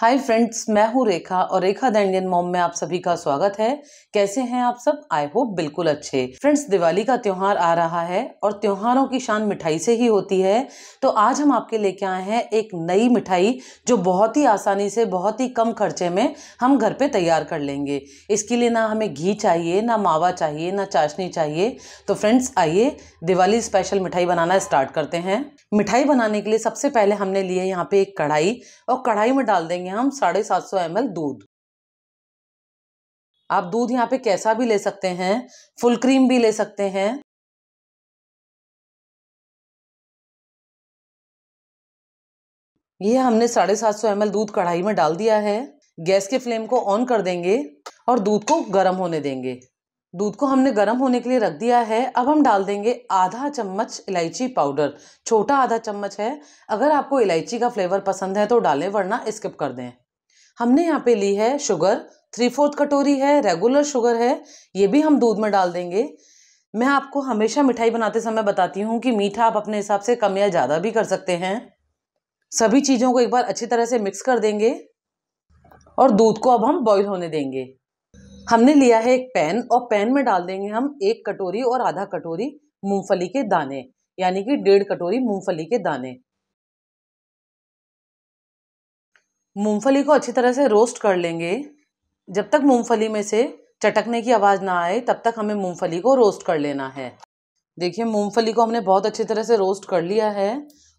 hi friends मैं हूँ रेखा और रेखा द इंडियन मॉम में आप सभी का स्वागत है कैसे हैं आप सब आई होप बिल्कुल अच्छे फ्रेंड्स दिवाली का त्यौहार आ रहा है और त्योहारों की शान मिठाई से ही होती है तो आज हम आपके लेके आए हैं एक नई मिठाई जो बहुत ही आसानी से बहुत ही कम खर्चे में हम घर पर तैयार कर लेंगे इसके लिए ना हमें घी चाहिए ना मावा चाहिए ना चाशनी चाहिए तो फ्रेंड्स आइए दिवाली स्पेशल मिठाई बनाना स्टार्ट करते हैं मिठाई बनाने के लिए सबसे पहले हमने लिए यहाँ पे एक कढ़ाई और कढ़ाई में डाल देंगे लेंगे हम साढ़े सात सौ एम दूध आप दूध यहाँ पे कैसा भी ले सकते हैं फुल क्रीम भी ले सकते हैं ये हमने साढ़े सात सौ एम दूध कढ़ाई में डाल दिया है गैस के फ्लेम को ऑन कर देंगे और दूध को गर्म होने देंगे दूध को हमने गर्म होने के लिए रख दिया है अब हम डाल देंगे आधा चम्मच इलायची पाउडर छोटा आधा चम्मच है अगर आपको इलायची का फ्लेवर पसंद है तो डालें वरना स्किप कर दें हमने यहाँ पे ली है शुगर थ्री फोर्थ कटोरी है रेगुलर शुगर है ये भी हम दूध में डाल देंगे मैं आपको हमेशा मिठाई बनाते समय बताती हूँ कि मीठा आप अपने हिसाब से कम या ज़्यादा भी कर सकते हैं सभी चीज़ों को एक बार अच्छी तरह से मिक्स कर देंगे और दूध को अब हम बॉईल होने देंगे हमने लिया है एक पैन और पैन में डाल देंगे हम एक कटोरी और आधा कटोरी मूंगफली के दाने यानी कि डेढ़ कटोरी मूंगफली के दाने मूंगफली को अच्छी तरह से रोस्ट कर लेंगे जब तक मूंगफली में से चटकने की आवाज़ ना आए तब तक हमें मूंगफली को रोस्ट कर लेना है देखिए मूंगफली को हमने बहुत अच्छी तरह से रोस्ट कर लिया है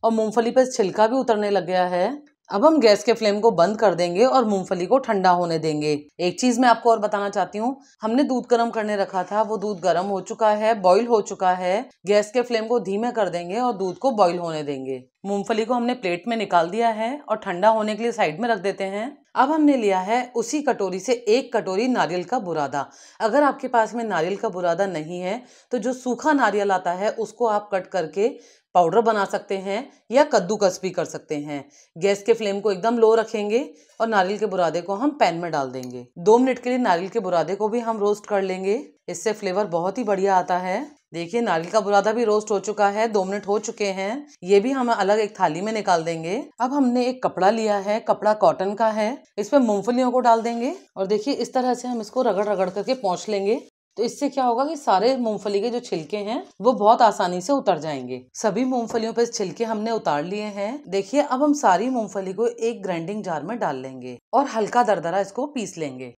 और मूंगफली पर छिलका भी उतरने लग गया है अब हम गैस के फ्लेम को बंद कर देंगे और मूंगफली को ठंडा होने देंगे एक चीज मैं आपको और बताना चाहती हूँ हमने दूध गर्म करने रखा था वो दूध गर्म हो चुका है बॉईल हो चुका है गैस के फ्लेम को धीमे कर देंगे और दूध को बॉईल होने देंगे मूंगफली को हमने प्लेट में निकाल दिया है और ठंडा होने के लिए साइड में रख देते हैं अब हमने लिया है उसी कटोरी से एक कटोरी नारियल का बुरादा अगर आपके पास में नारियल का बुरादा नहीं है तो जो सूखा नारियल आता है उसको आप कट करके पाउडर बना सकते हैं या कद्दूकस भी कर सकते हैं गैस के फ्लेम को एकदम लो रखेंगे और नारियल के बुरादे को हम पैन में डाल देंगे दो मिनट के लिए नारियल के बुरादे को भी हम रोस्ट कर लेंगे इससे फ्लेवर बहुत ही बढ़िया आता है देखिए नारियल का बुरादा भी रोस्ट हो चुका है दो मिनट हो चुके हैं ये भी हम अलग एक थाली में निकाल देंगे अब हमने एक कपड़ा लिया है कपड़ा कॉटन का है इसमें मूंगफलियों को डाल देंगे और देखिए इस तरह से हम इसको रगड़ रगड़ करके पहुँच लेंगे तो इससे क्या होगा कि सारे मूंगफली के जो छिलके हैं वो बहुत आसानी से उतर जाएंगे सभी मूंगफलियों पर छिलके हमने उतार लिए हैं देखिए अब हम सारी मूंगफली को एक ग्राइंडिंग जार में डाल लेंगे और हल्का दरदरा इसको पीस लेंगे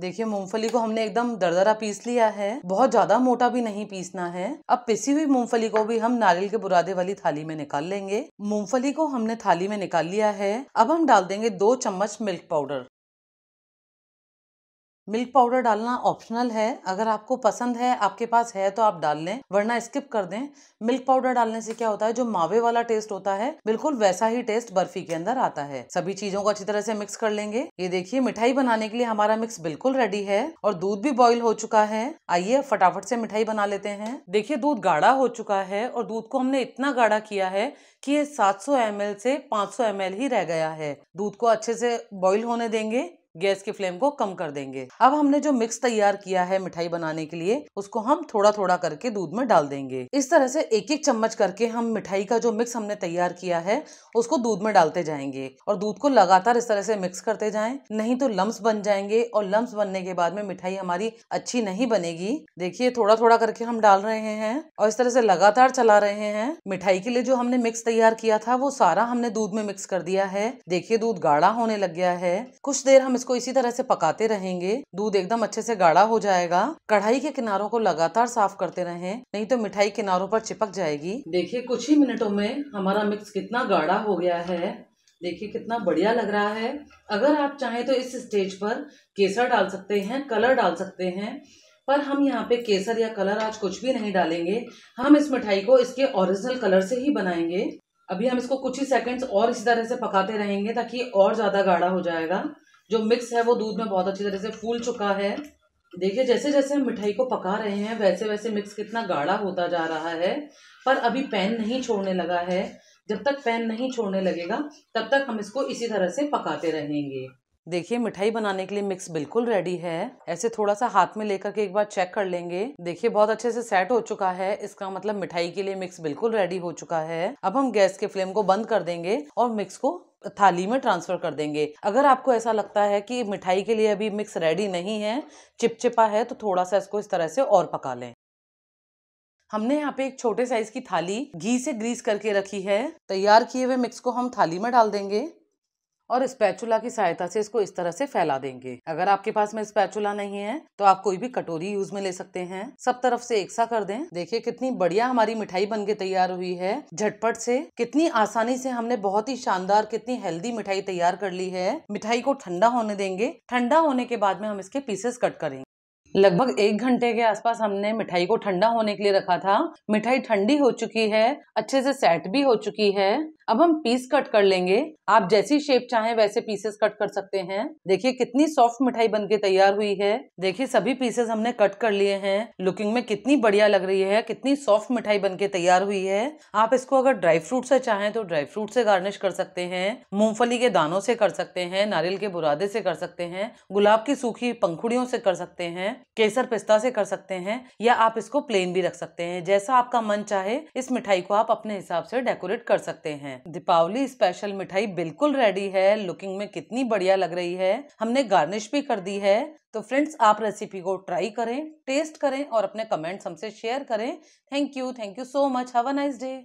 देखिए मूंगफली को हमने एकदम दरदरा पीस लिया है बहुत ज्यादा मोटा भी नहीं पीसना है अब पिसी हुई मूंगफली को भी हम नारियल के बुरादे वाली थाली में निकाल लेंगे मूंगफली को हमने थाली में निकाल लिया है अब हम डाल देंगे दो चम्मच मिल्क पाउडर मिल्क पाउडर डालना ऑप्शनल है अगर आपको पसंद है आपके पास है तो आप डाल लें वरना स्किप कर दें मिल्क पाउडर डालने से क्या होता है जो मावे वाला टेस्ट होता है बिल्कुल वैसा ही टेस्ट बर्फी के अंदर आता है सभी चीजों को अच्छी तरह से मिक्स कर लेंगे ये देखिए मिठाई बनाने के लिए हमारा मिक्स बिल्कुल रेडी है और दूध भी बॉइल हो चुका है आइए फटाफट से मिठाई बना लेते हैं देखिये दूध गाढ़ा हो चुका है और दूध को हमने इतना गाढ़ा किया है कि ये सात ml से पांच ml ही रह गया है दूध को अच्छे से बॉइल होने देंगे गैस की फ्लेम को कम कर देंगे अब हमने जो मिक्स तैयार किया है मिठाई बनाने के लिए उसको हम थोड़ा थोड़ा करके दूध में डाल देंगे इस तरह से एक एक चम्मच करके हम मिठाई का जो मिक्स हमने तैयार किया है उसको दूध में डालते जाएंगे और दूध को लगातार इस तरह से मिक्स करते जाएं नहीं तो लम्ब बन जाएंगे और लम्ब बनने के बाद में मिठाई हमारी अच्छी नहीं बनेगी देखिये थोड़ा थोड़ा करके हम डाल रहे हैं और इस तरह से लगातार चला रहे हैं मिठाई के लिए जो हमने मिक्स तैयार किया था वो सारा हमने दूध में मिक्स कर दिया है देखिये दूध गाढ़ा होने लग गया है कुछ देर हम इसको इसी तरह से पकाते रहेंगे दूध एकदम अच्छे से गाढ़ा हो जाएगा कढ़ाई के किनारों को लगातार साफ करते रहे नहीं तो मिठाई किनारों पर चिपक जाएगी देखिए कुछ ही मिनटों में हमारा मिक्स कितना गाढ़ा हो गया है देखिए कितना बढ़िया लग रहा है अगर आप चाहें तो इस स्टेज पर केसर डाल सकते हैं कलर डाल सकते हैं पर हम यहाँ पे केसर या कलर आज कुछ भी नहीं डालेंगे हम इस मिठाई को इसके ओरिजिनल कलर से ही बनाएंगे अभी हम इसको कुछ ही सेकंड्स और इसी तरह से पकाते रहेंगे ताकि और ज़्यादा गाढ़ा हो जाएगा जो मिक्स है वो दूध में बहुत अच्छी तरह से फूल चुका है देखिए जैसे जैसे हम मिठाई को पका रहे हैं वैसे वैसे मिक्स कितना गाढ़ा होता जा रहा है पर अभी पैन नहीं छोड़ने लगा है जब तक पैन नहीं छोड़ने लगेगा तब तक हम इसको इसी तरह से पकाते रहेंगे देखिए मिठाई बनाने के लिए मिक्स बिल्कुल रेडी है ऐसे थोड़ा सा हाथ में लेकर के एक बार चेक कर लेंगे देखिए बहुत अच्छे से सेट हो चुका है इसका मतलब मिठाई के लिए मिक्स बिल्कुल रेडी हो चुका है अब हम गैस के फ्लेम को बंद कर देंगे और मिक्स को थाली में ट्रांसफ़र कर देंगे अगर आपको ऐसा लगता है कि मिठाई के लिए अभी मिक्स रेडी नहीं है चिपचिपा है तो थोड़ा सा इसको इस तरह से और पका लें हमने यहाँ पे एक छोटे साइज की थाली घी से ग्रीस करके रखी है तैयार किए हुए मिक्स को हम थाली में डाल देंगे और स्पैचुला की सहायता से इसको इस तरह से फैला देंगे अगर आपके पास में स्पैचुला नहीं है तो आप कोई भी कटोरी यूज में ले सकते हैं सब तरफ से एक सा कर दें देखिए कितनी बढ़िया हमारी मिठाई बन के तैयार हुई है झटपट से कितनी आसानी से हमने बहुत ही शानदार कितनी हेल्दी मिठाई तैयार कर ली है मिठाई को ठंडा होने देंगे ठंडा होने के बाद में हम इसके पीसेस कट करेंगे लगभग एक घंटे के आसपास हमने मिठाई को ठंडा होने के लिए रखा था मिठाई ठंडी हो चुकी है अच्छे से सेट भी हो चुकी है अब हम पीस कट कर लेंगे आप जैसी शेप चाहें वैसे पीसेस कट कर सकते हैं देखिए कितनी सॉफ्ट मिठाई बनके तैयार हुई है देखिए सभी पीसेस हमने कट कर लिए हैं लुकिंग में कितनी बढ़िया लग रही है कितनी सॉफ्ट मिठाई बनके तैयार हुई है आप इसको अगर ड्राई फ्रूट से चाहें तो ड्राई फ्रूट से गार्निश कर सकते हैं मूंगफली के दानों से कर सकते हैं नारियल के बुरादे से कर सकते हैं गुलाब की सूखी पंखुड़ियों से कर सकते हैं केसर पिस्ता से कर सकते हैं या आप इसको प्लेन भी रख सकते हैं जैसा आपका मन चाहे इस मिठाई को आप अपने हिसाब से डेकोरेट कर सकते हैं दीपावली स्पेशल मिठाई बिल्कुल रेडी है लुकिंग में कितनी बढ़िया लग रही है हमने गार्निश भी कर दी है तो फ्रेंड्स आप रेसिपी को ट्राई करें टेस्ट करें और अपने कमेंट्स हमसे शेयर करें thank you thank you so much have a nice day